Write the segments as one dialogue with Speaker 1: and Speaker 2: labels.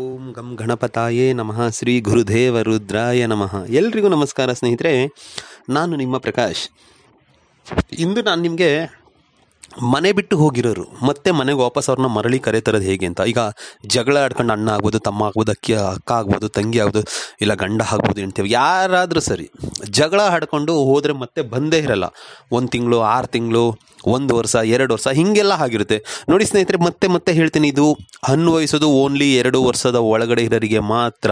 Speaker 1: ಓಂ ಗಂ ಗಣಪತಾಯೇ ನಮಃ ಶ್ರೀ ಗುರುದೇವ ರುದ್ರಾಯ ನಮಃ ಎಲ್ರಿಗೂ ನಮಸ್ಕಾರ ಸ್ನೇಹಿತರೆ ನಾನು ನಿಮ್ಮ ಪ್ರಕಾಶ್ ಇಂದು ನಾನು ನಿಮಗೆ ಮನೆ ಬಿಟ್ಟು ಹೋಗಿರೋರು ಮತ್ತೆ ಮನೆಗೆ ವಾಪಸ್ ಅವ್ರನ್ನ ಮರಳಿ ಕರೆ ತರೋದು ಹೇಗೆ ಅಂತ ಈಗ ಜಗಳ ಆಡ್ಕೊಂಡು ಅಣ್ಣ ಆಗ್ಬೋದು ತಮ್ಮ ಆಗ್ಬೋದು ಅಕ್ಕಿ ಅಕ್ಕ ಆಗ್ಬೋದು ತಂಗಿ ಆಗ್ಬೋದು ಇಲ್ಲ ಗಂಡ ಆಗ್ಬೋದು ಹೇಳ್ತೇವೆ ಯಾರಾದರೂ ಸರಿ ಜಗಳ ಆಡ್ಕೊಂಡು ಹೋದರೆ ಮತ್ತೆ ಬಂದೇ ಇರಲ್ಲ ಒಂದು ತಿಂಗಳು ಆರು ತಿಂಗಳು ಒಂದು ವರ್ಷ ಎರಡು ವರ್ಷ ಹೀಗೆಲ್ಲ ಆಗಿರುತ್ತೆ ನೋಡಿ ಸ್ನೇಹಿತರೆ ಮತ್ತೆ ಮತ್ತೆ ಹೇಳ್ತೀನಿ ಇದು ಅನ್ವಯಿಸೋದು ಓನ್ಲಿ ಎರಡು ವರ್ಷದ ಒಳಗಡೆ ಇರೋರಿಗೆ ಮಾತ್ರ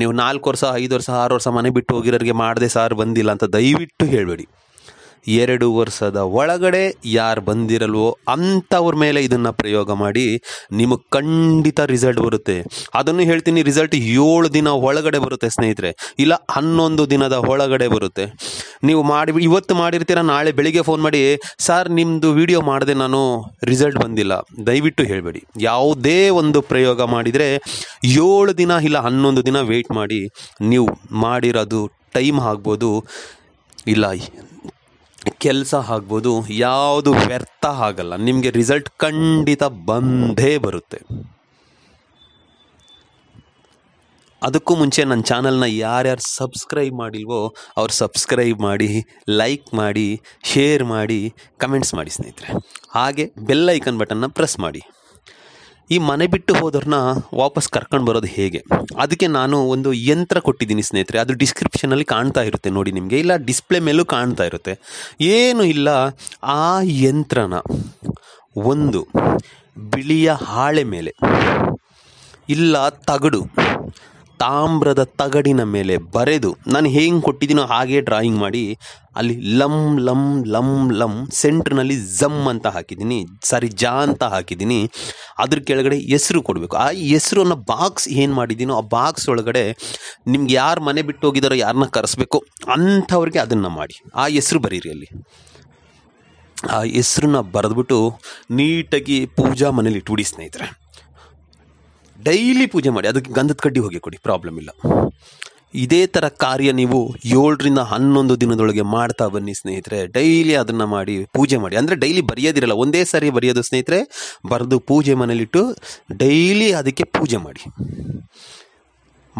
Speaker 1: ನೀವು ನಾಲ್ಕು ವರ್ಷ ಐದು ವರ್ಷ ಆರು ವರ್ಷ ಮನೆ ಬಿಟ್ಟು ಹೋಗಿರೋರಿಗೆ ಮಾಡದೆ ಸಾರ್ ಬಂದಿಲ್ಲ ಅಂತ ದಯವಿಟ್ಟು ಹೇಳಬೇಡಿ ಎರಡು ವರ್ಷದ ಒಳಗಡೆ ಯಾರು ಬಂದಿರಲ್ವೋ ಅಂಥವ್ರ ಮೇಲೆ ಇದನ್ನು ಪ್ರಯೋಗ ಮಾಡಿ ನಿಮಗೆ ಖಂಡಿತ ರಿಸಲ್ಟ್ ಬರುತ್ತೆ ಅದನ್ನು ಹೇಳ್ತೀನಿ ರಿಸಲ್ಟ್ ಏಳು ದಿನ ಒಳಗಡೆ ಬರುತ್ತೆ ಸ್ನೇಹಿತರೆ ಇಲ್ಲ ಹನ್ನೊಂದು ದಿನದ ಒಳಗಡೆ ಬರುತ್ತೆ ನೀವು ಮಾಡಿ ಇವತ್ತು ಮಾಡಿರ್ತೀರ ನಾಳೆ ಬೆಳಿಗ್ಗೆ ಫೋನ್ ಮಾಡಿ ಸರ್ ನಿಮ್ಮದು ವಿಡಿಯೋ ಮಾಡಿದೆ ನಾನು ರಿಸಲ್ಟ್ ಬಂದಿಲ್ಲ ದಯವಿಟ್ಟು ಹೇಳಬೇಡಿ ಯಾವುದೇ ಒಂದು ಪ್ರಯೋಗ ಮಾಡಿದರೆ ಏಳು ದಿನ ಇಲ್ಲ ಹನ್ನೊಂದು ದಿನ ವೆಯ್ಟ್ ಮಾಡಿ ನೀವು ಮಾಡಿರೋದು ಟೈಮ್ ಆಗ್ಬೋದು ಇಲ್ಲ ಕೆಲಸ ಆಗ್ಬೋದು ಯಾವುದು ವ್ಯರ್ಥ ಆಗಲ್ಲ ನಿಮಗೆ ರಿಸಲ್ಟ್ ಖಂಡಿತ ಬಂದೇ ಬರುತ್ತೆ ಅದಕ್ಕೂ ಮುಂಚೆ ನನ್ನ ಚಾನಲ್ನ ಯಾರ್ಯಾರು ಸಬ್ಸ್ಕ್ರೈಬ್ ಮಾಡಿಲ್ವೋ ಅವ್ರು ಸಬ್ಸ್ಕ್ರೈಬ್ ಮಾಡಿ ಲೈಕ್ ಮಾಡಿ ಶೇರ್ ಮಾಡಿ ಕಮೆಂಟ್ಸ್ ಮಾಡಿ ಸ್ನೇಹಿತರೆ ಹಾಗೆ ಬೆಲ್ ಐಕನ್ ಬಟನ್ನ ಪ್ರೆಸ್ ಮಾಡಿ ಈ ಮನೆ ಬಿಟ್ಟು ಹೋದ್ರನ್ನ ವಾಪಸ್ ಕರ್ಕೊಂಡು ಬರೋದು ಹೇಗೆ ಅದಕ್ಕೆ ನಾನು ಒಂದು ಯಂತ್ರ ಕೊಟ್ಟಿದ್ದೀನಿ ಸ್ನೇಹಿತರೆ ಅದು ಡಿಸ್ಕ್ರಿಪ್ಷನಲ್ಲಿ ಕಾಣ್ತಾ ಇರುತ್ತೆ ನೋಡಿ ನಿಮಗೆ ಇಲ್ಲ ಡಿಸ್ಪ್ಲೇ ಮೇಲೂ ಕಾಣ್ತಾ ಇರುತ್ತೆ ಏನು ಇಲ್ಲ ಆ ಯಂತ್ರನ ಒಂದು ಬಿಳಿಯ ಹಾಳೆ ಮೇಲೆ ಇಲ್ಲ ತಗಡು ತಾಮ್ರದ ತಗಡಿನ ಮೇಲೆ ಬರೆದು ನಾನು ಹೇಗೆ ಕೊಟ್ಟಿದ್ದೀನೋ ಹಾಗೆ ಡ್ರಾಯಿಂಗ್ ಮಾಡಿ ಅಲ್ಲಿ ಲಂ ಲಂ ಲಮ್ ಲಮ್ ಸೆಂಟ್ರ್ನಲ್ಲಿ ಝಮ್ ಅಂತ ಹಾಕಿದ್ದೀನಿ ಸಾರಿ ಜಾ ಅಂತ ಹಾಕಿದ್ದೀನಿ ಅದ್ರ ಕೆಳಗಡೆ ಹೆಸರು ಕೊಡಬೇಕು ಆ ಹೆಸ್ರು ಅನ್ನೋ ಬಾಕ್ಸ್ ಏನು ಮಾಡಿದ್ದೀನೋ ಆ ಬಾಕ್ಸ್ ಒಳಗಡೆ ನಿಮ್ಗೆ ಯಾರು ಮನೆ ಬಿಟ್ಟು ಹೋಗಿದಾರೋ ಯಾರನ್ನ ಕರೆಸ್ಬೇಕು ಅಂಥವ್ರಿಗೆ ಅದನ್ನು ಮಾಡಿ ಆ ಹೆಸರು ಬರೀರಿ ಅಲ್ಲಿ ಆ ಹೆಸ್ರನ್ನ ಬರೆದ್ಬಿಟ್ಟು ನೀಟಾಗಿ ಪೂಜಾ ಮನೇಲಿ ಇಟ್ಬಿಡಿ ಸ್ನೇಹಿತರೆ ಡೈಲಿ ಪೂಜೆ ಮಾಡಿ ಅದಕ್ಕೆ ಗಂಧದ ಕಡ್ಡಿ ಹೋಗಿ ಕೊಡಿ ಪ್ರಾಬ್ಲಮ್ ಇಲ್ಲ ಇದೇ ಥರ ಕಾರ್ಯ ನೀವು ಏಳರಿಂದ ಹನ್ನೊಂದು ದಿನದೊಳಗೆ ಮಾಡ್ತಾ ಬನ್ನಿ ಸ್ನೇಹಿತರೆ ಡೈಲಿ ಅದನ್ನು ಮಾಡಿ ಪೂಜೆ ಮಾಡಿ ಅಂದರೆ ಡೈಲಿ ಬರೆಯೋದಿರಲ್ಲ ಒಂದೇ ಸಾರಿ ಬರೆಯೋದು ಸ್ನೇಹಿತರೆ ಬರೆದು ಪೂಜೆ ಮನೇಲಿಟ್ಟು ಡೈಲಿ ಅದಕ್ಕೆ ಪೂಜೆ ಮಾಡಿ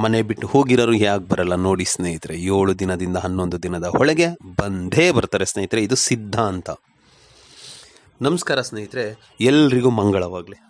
Speaker 1: ಮನೆ ಬಿಟ್ಟು ಹೋಗಿರೋರು ಯಾಕೆ ಬರಲ್ಲ ನೋಡಿ ಸ್ನೇಹಿತರೆ ಏಳು ದಿನದಿಂದ ಹನ್ನೊಂದು ದಿನದ ಒಳಗೆ ಬಂದೇ ಬರ್ತಾರೆ ಸ್ನೇಹಿತರೆ ಇದು ಸಿದ್ಧಾಂತ ನಮಸ್ಕಾರ ಸ್ನೇಹಿತರೆ ಎಲ್ರಿಗೂ ಮಂಗಳವಾಗಲಿ